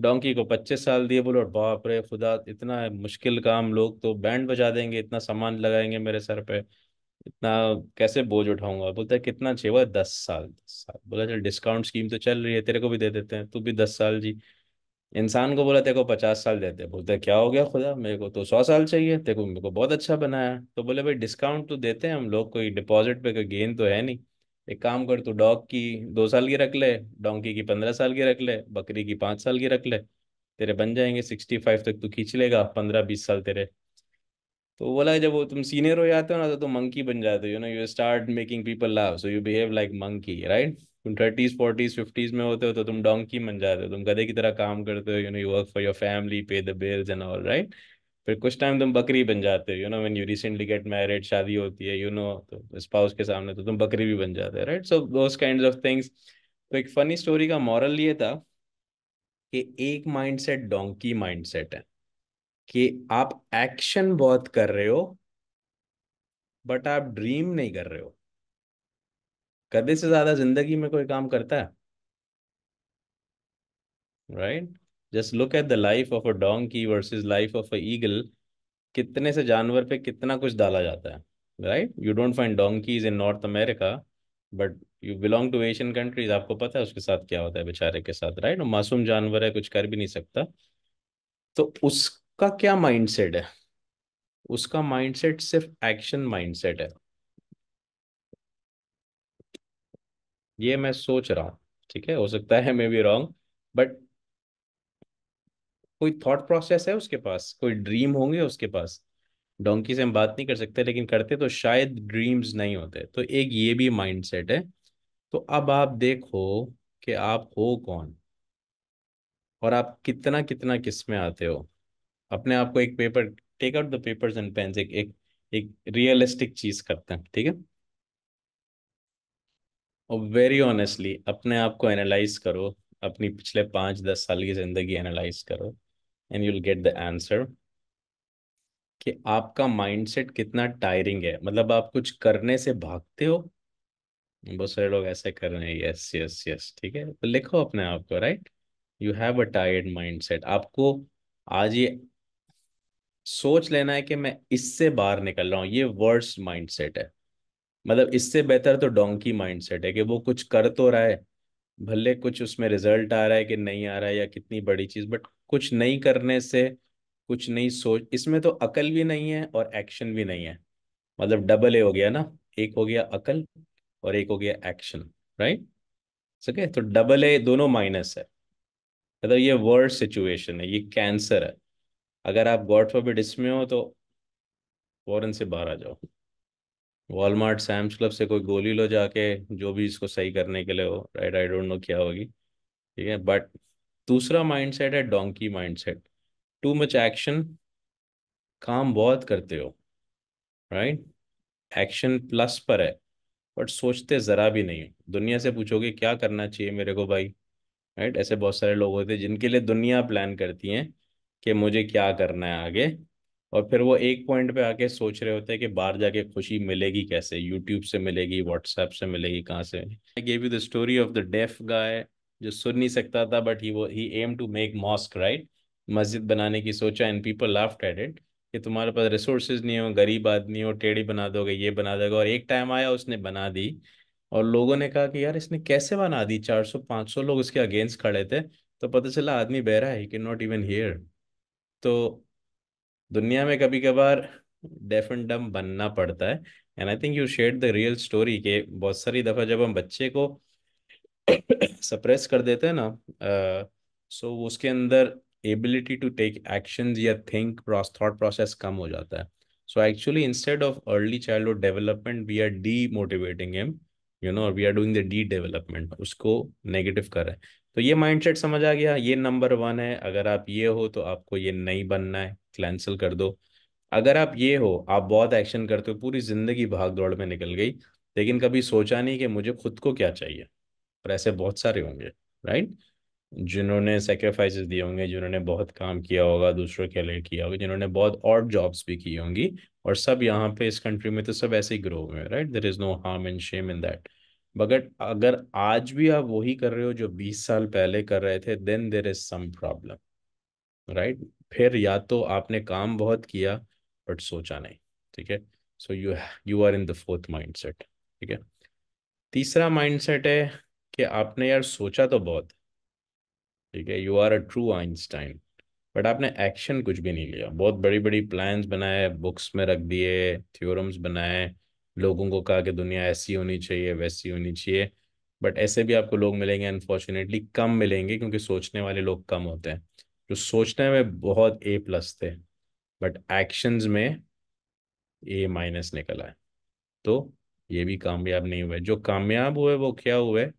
डोंकी को पच्चीस साल दिए बोलो बाप रे खुदा इतना मुश्किल काम लोग तो बैंड बजा देंगे इतना सामान लगाएंगे मेरे सर पे इतना कैसे बोझ उठाऊंगा बोलते है कितना चाहिए बोला दस साल दस साल बोला चल डिस्काउंट स्कीम तो चल रही है तेरे को भी दे देते हैं तू भी दस साल जी इंसान को बोला तेरे को पचास साल देते बोलते क्या हो गया खुदा मेरे को तो सौ साल चाहिए तेरे को मेरे को बहुत अच्छा बनाया तो बोले भाई डिस्काउंट तो देते हैं हम लोग कोई डिपॉजिट पे कोई गेन तो है नहीं एक काम कर तू डॉग की दो साल की रख ले डोंकी की पंद्रह साल की रख ले बकरी की पाँच साल की रख ले तेरे बन जाएंगे सिक्सटी फाइव तक तू खींच लेगा पंद्रह बीस साल तेरे तो बोला जब वो तुम सीनियर हो जाते हो ना तो तुम तो मंकी बन जाते हो you know you start making people laugh so you behave like monkey right तुम थर्टीज फोर्टीज फिफ्टीज में होते हो तो तुम डोंकी बन जाते हो तुम गधे की तरह काम करते हो you know you work for your family pay the bills and all right फिर कुछ टाइम तुम बकरी बन जाते हो you know when you recently get married शादी होती है यू नो तो स्पाउस के सामने तो तुम बकरी भी बन जाते हो right so those kind of things तो एक फनी स्टोरी का मॉरल ये था कि एक माइंडसेट डोंकी माइंडसेट है कि आप एक्शन बहुत कर रहे हो बट आप ड्रीम नहीं कर रहे हो करने से ज्यादा जिंदगी में कोई काम करता है right just look at the life of a donkey versus life of a eagle कितने से जानवर पे कितना कुछ डाला जाता है right you don't find donkeys in North America but you belong to Asian countries आपको पता है उसके साथ क्या होता है बेचारे के साथ राइट right? मासूम जानवर है कुछ कर भी नहीं सकता तो उसका क्या माइंडसेट है उसका माइंडसेट सिर्फ एक्शन माइंडसेट है ये मैं सोच रहा हूँ ठीक है हो सकता है मे बी रॉन्ग बट कोई थॉट प्रोसेस है उसके पास कोई ड्रीम होंगे उसके पास डोंकी से हम बात नहीं कर सकते लेकिन करते तो शायद ड्रीम्स नहीं होते तो एक ये भी माइंडसेट है तो अब आप देखो कि आप हो कौन और आप कितना कितना किस में आते हो अपने आप को एक paper take out the papers and pens एक एक, एक रियलिस्टिक चीज करते हैं ठीक है और वेरी ऑनेस्टली अपने आप को एनालाइज करो अपनी पिछले पांच दस साल की ज़िंदगी एनालाइज करो and will get the answer कि आपका माइंडसेट कितना टायरिंग है मतलब आप कुछ करने से भागते हो बहुत सारे लोग ऐसे कर रहे हैं यस यस यस ठीक है तो लिखो अपने आप को right you have a tired mindset आपको आज ये सोच लेना है कि मैं इससे बाहर निकल रहा हूँ ये वर्स्ट सेट है मतलब इससे बेहतर तो डोंकी माइंडसेट है कि वो कुछ कर तो रहा है भले कुछ उसमें रिजल्ट आ रहा है कि नहीं आ रहा है या कितनी बड़ी चीज बट कुछ नहीं करने से कुछ नहीं सोच इसमें तो अकल भी नहीं है और एक्शन भी नहीं है मतलब डबल ए हो गया ना एक हो गया अकल और एक हो गया एक्शन राइट सके तो डबल ए दोनों माइनस है मतलब ये वर्ड सिचुएशन है ये कैंसर है अगर आप गॉड फॉरबिड इसमें हो तो फौरन से बाहर आ जाओ वॉलमार्ट सैम्स क्लब से कोई गोली लो जाके जो भी इसको सही करने के लिए हो राइट आई डोंट नो क्या होगी ठीक है बट दूसरा माइंडसेट है donkey mindset too much action काम बहुत करते हो राइट एक्शन प्लस पर है बट सोचते ज़रा भी नहीं हो दुनिया से पूछोगे क्या करना चाहिए मेरे को भाई राइट ऐसे बहुत सारे लोग होते हैं जिनके लिए दुनिया प्लान करती है कि मुझे क्या करना है आगे और फिर वो एक पॉइंट पे आके सोच रहे होते हैं कि बाहर जाके खुशी मिलेगी कैसे यूट्यूब से मिलेगी व्हाट्सएप से मिलेगी कहाँ से I gave you the story of the deaf guy जो सुन नहीं सकता था बट ही वो he aimed to make mosque right मस्जिद बनाने की सोचा and people laughed at it कि तुम्हारे पास रिसोर्सेज नहीं हो गरीब आदमी हो टेढ़ी बना दोगे ये बना दोगे और एक टाइम आया उसने बना दी और लोगों ने कहा कि यार इसने कैसे बना दी चार सौ पाँच सौ लोग उसके अगेंस्ट खड़े थे तो पता चला आदमी बहरा है he can not even hear तो दुनिया में कभी कभार डेफ एंड डम बनना पड़ता है and I think you shared the real story के बहुत सारी दफ़ा जब हम बच्चे को सप्रेस कर देते हैं ना सो uh, so उसके अंदर एबिलिटी टू टेक एक्शन या थिंक थॉट प्रोसेस कम हो जाता है so actually instead of early childhood development we are demotivating um you know we are doing the d development उसको नेगेटिव कर रहे हैं तो ये माइंडसेट समझ आ गया ये नंबर वन है अगर आप ये हो तो आपको ये नहीं बनना है कैंसिल कर दो अगर आप ये हो आप बहुत एक्शन करते हो पूरी जिंदगी भाग दौड़ में निकल गई लेकिन कभी सोचा नहीं कि मुझे खुद को क्या चाहिए और ऐसे बहुत सारे होंगे राइट जिन्होंने सेक्रीफाइसेस दिए होंगे जिन्होंने बहुत काम किया होगा दूसरों के लिए किया होगा जिन्होंने बहुत और जॉब्स भी की होंगी और सब यहाँ पे इस कंट्री में तो सब ऐसे ही ग्रो हुए right there is no harm and shame in that but अगर आज भी आप वही कर रहे हो जो 20 साल पहले कर रहे थे then there is some problem right फिर या तो आपने काम बहुत किया बट सोचा नहीं ठीक है so you you are in the fourth set ठीक है तीसरा सेट है कि आपने यार सोचा तो बहुत ठीक है you are a true Einstein but आपने एक्शन कुछ भी नहीं लिया बहुत बड़ी बड़ी प्लान्स बनाए बुक्स में रख दिए थियोरम्स बनाए लोगों को कहा कि दुनिया ऐसी होनी चाहिए वैसी होनी चाहिए बट ऐसे भी आपको लोग मिलेंगे अनफॉर्चुनेटली कम मिलेंगे क्योंकि सोचने वाले लोग कम होते हैं जो सोचने में बहुत ए प्लस थे बट एक्शंस में ए माइनस निकला है तो ये भी कामयाब नहीं हुए जो कामयाब हुए वो क्या हुए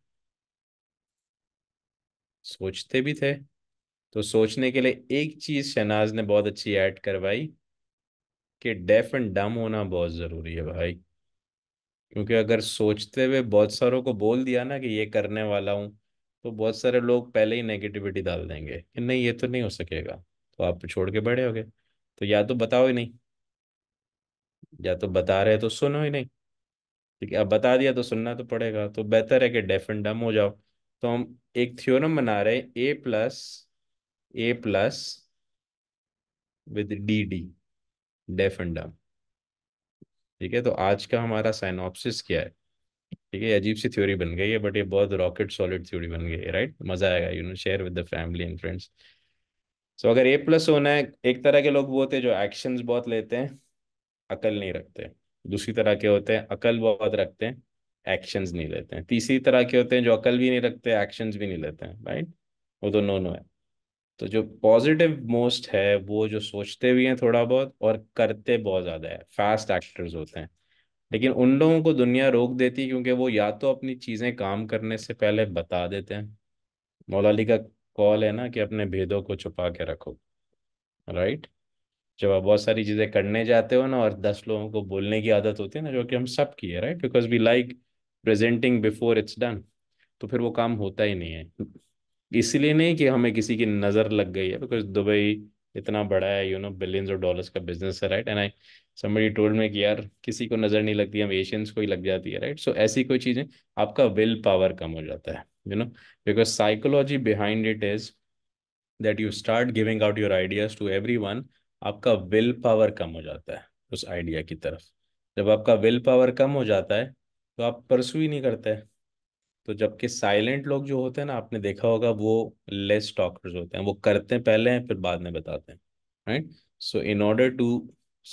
सोचते भी थे तो सोचने के लिए एक चीज शहनाज ने बहुत अच्छी ऐड करवाई कि डेफ एंड डम होना बहुत जरूरी है भाई क्योंकि अगर सोचते हुए बहुत सारों को बोल दिया ना कि ये करने वाला हूँ तो बहुत सारे लोग पहले ही नेगेटिविटी डाल देंगे कि नहीं ये तो नहीं हो सकेगा तो आप छोड़ के बड़े हो गए तो या तो बताओ ही नहीं या तो बता रहे तो सुनो ही नहीं ठीक है अब बता दिया तो सुनना तो पड़ेगा तो बेहतर है कि डेफ एंड डम हो जाओ तो हम एक थ्योरम बना रहे हैं A plus A plus with D D deaf and dumb ठीक है तो आज का हमारा साइनोपसिस क्या है ठीक है अजीब सी थ्योरी बन गई है बट ये बहुत रॉकेट सॉलिड थ्योरी बन गई है राइट मजा आएगा you know share with the family and friends so अगर ए प्लस होना है एक तरह के लोग वो होते हैं जो एक्शन बहुत लेते हैं अकल नहीं रखते दूसरी तरह के होते हैं अकल बहुत रखते हैं एक्शन नहीं लेते हैं तीसरी तरह के होते हैं जो अकल भी नहीं रखते एक्शन भी नहीं लेते हैं राइट वो तो नो नो है तो जो पॉजिटिव मोस्ट है वो जो सोचते भी हैं थोड़ा बहुत और करते बहुत ज़्यादा है फास्ट एक्टर्स होते हैं लेकिन उन लोगों को दुनिया रोक देती है क्योंकि वो या तो अपनी चीज़ें काम करने से पहले बता देते हैं मौलाली का कॉल है ना कि अपने भेदों को छुपा के रखो राइट जब आप बहुत सारी चीज़ें करने जाते हो ना और दस लोगों को बोलने की आदत होती है ना जो कि हम सब की है right because we like presenting before it's done तो फिर वो काम होता ही नहीं है इसलिए नहीं कि हमें किसी की नज़र लग गई है बिकॉज दुबई इतना बड़ा है you know billions of dollars का बिजनेस है right and I same told में कि यार किसी को नज़र नहीं लगती हम एशियंस को ही लग जाती है राइट सो so, ऐसी कोई चीज़ें आपका विल पावर कम हो जाता है you know because psychology behind it is that you start giving out your ideas to every आपका विल पावर कम हो जाता है उस आइडिया की तरफ जब आपका विल पावर कम हो जाता है तो आप परसू ही नहीं करते तो जबकि साइलेंट लोग जो होते हैं ना आपने देखा होगा वो लेस टॉकर्स होते हैं वो करते हैं पहले हैं फिर बाद में बताते हैं right so in order to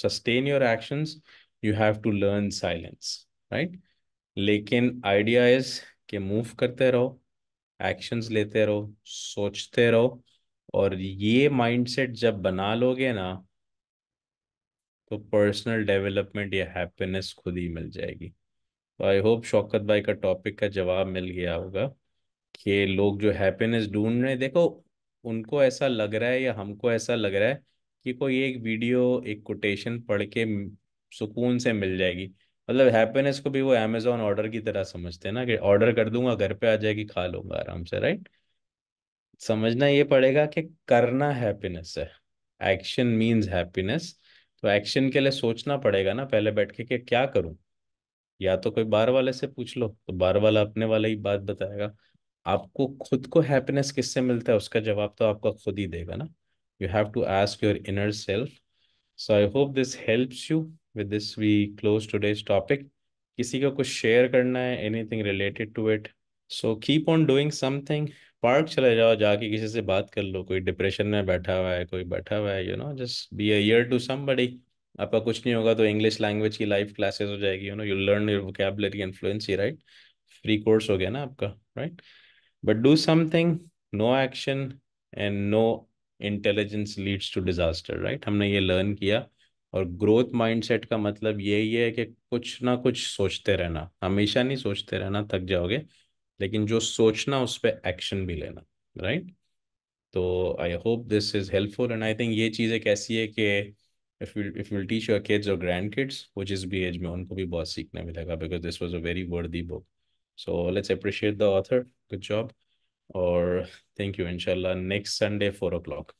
sustain your actions you have to learn silence right लेकिन आइडिया इज कि मूव करते रहो एक्शंस लेते रहो सोचते रहो और ये माइंडसेट जब बना लोगे ना तो पर्सनल डेवलपमेंट या हैप्पीनेस खुद ही मिल जाएगी तो आई होप शौकत भाई का टॉपिक का जवाब मिल गया होगा कि लोग जो हैप्पीनेस ढूंढ रहे हैं देखो उनको ऐसा लग रहा है या हमको ऐसा लग रहा है कि कोई एक वीडियो एक कोटेशन पढ़ के सुकून से मिल जाएगी मतलब हैप्पीनेस को भी वो अमेजोन ऑर्डर की तरह समझते हैं ना कि ऑर्डर कर दूंगा घर पे आ जाएगी खा लूंगा आराम से राइट समझना ये पड़ेगा कि करना हैप्पीनेस है एक्शन मीन्स हैप्पीनेस तो एक्शन के लिए सोचना पड़ेगा ना पहले बैठ के कि क्या करूं या तो कोई बार वाले से पूछ लो तो बार वाला अपने वाला ही बात बताएगा आपको खुद को हैप्पीनेस किससे मिलता है उसका जवाब तो आपका खुद ही देगा ना you have to ask your inner self so I hope this helps you with this we close today's topic किसी को कुछ शेयर करना है anything related to it so keep on doing something park चले जाओ जाके किसी से बात कर लो कोई डिप्रेशन में बैठा हुआ है कोई बैठा हुआ है you know just be ear to somebody आपका कुछ नहीं होगा तो इंग्लिश लैंग्वेज की लाइव क्लासेस हो जाएगी you know you learn your vocabulary and fluency right free course हो गया ना आपका right but do something no action and no intelligence leads to disaster right हमने ये लर्न किया और ग्रोथ माइंडसेट का मतलब यही है कि कुछ ना कुछ सोचते रहना हमेशा नहीं सोचते रहना थक जाओगे लेकिन जो सोचना उस पर एक्शन भी लेना राइट right? तो I hope this is helpful and I think ये चीज़ एक ऐसी है कि if we if we'll teach your kids or grandkids which is bhj onko bhi bahut seekhne milega because this was a very worthy book so let's appreciate the author good job or thank you inshallah next sunday 4 o'clock